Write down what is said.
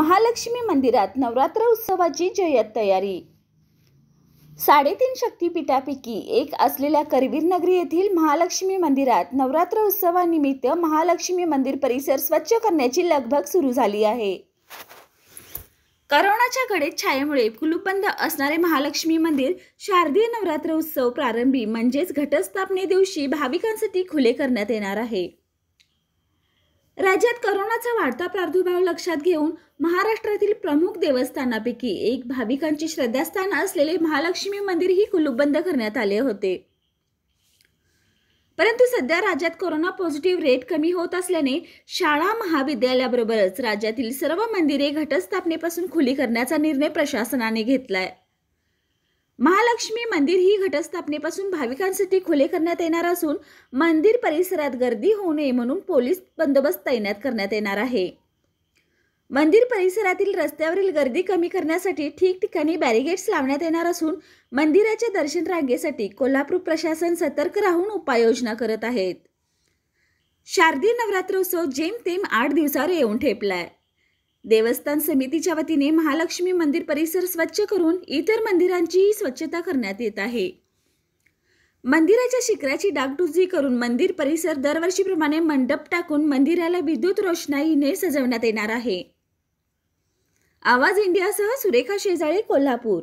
महालक्ष्मी मंदिरात नवरात्र उत्सवाची जय्यत तयारी साडेतीन शक्तीपीठापैकी एक असलेल्या करवीर नगरी येथील महालक्ष्मी मंदिरात नवरात्र उत्सवानिमित्त महालक्ष्मी मंदिर परिसर स्वच्छ करण्याची लगभग सुरू झाली आहे करोनाच्या गडेत छायेमुळे कुलूपबंद असणारे महालक्ष्मी मंदिर शारदीय नवरात्र उत्सव प्रारंभी म्हणजेच घटस्थापने दिवशी भाविकांसाठी खुले करण्यात येणार आहे राज्यात करोनाचा वाढता प्रादुर्भाव लक्षात घेऊन महाराष्ट्रातील प्रमुख देवस्थानापैकी एक भाविकांची श्रद्धास्थान असलेले महालक्ष्मी मंदिरही ही बंद करण्यात आले होते परंतु सध्या राज्यात कोरोना पॉझिटिव्ह रेट कमी होत असल्याने शाळा महाविद्यालयाबरोबरच राज्यातील सर्व मंदिरे घटस्थापनेपासून खुली करण्याचा निर्णय प्रशासनाने घेतलाय महालक्ष्मी मंदिर ही घटस्थापनेपासून भाविकांसाठी खुले करण्यात येणार असून मंदिर परिसरात गर्दी होऊ नये म्हणून पोलीस बंदोबस्त तैनात करण्यात येणार आहे मंदिर परिसरातील रस्त्यावरील गर्दी कमी करण्यासाठी ठिकठिकाणी बॅरिगेड्स लावण्यात येणार असून मंदिराच्या दर्शन रांगेसाठी कोल्हापूर प्रशासन सतर्क राहून उपाययोजना करत आहेत शारदीय नवरात्रोत्सव जेमतेम आठ दिवसावर येऊन ठेपलाय देवस्थान समितीच्या वतीने महालक्ष्मी मंदिर परिसर स्वच्छ करून इतर मंदिरांचीही स्वच्छता करण्यात येत आहे मंदिराच्या शिखराची डागडुजी करून मंदिर परिसर दरवर्षीप्रमाणे मंडप टाकून मंदिराला विद्युत रोषणाईने सजवण्यात येणार आहे आवाज इंडियासह सुरेखा शेजाळे कोल्हापूर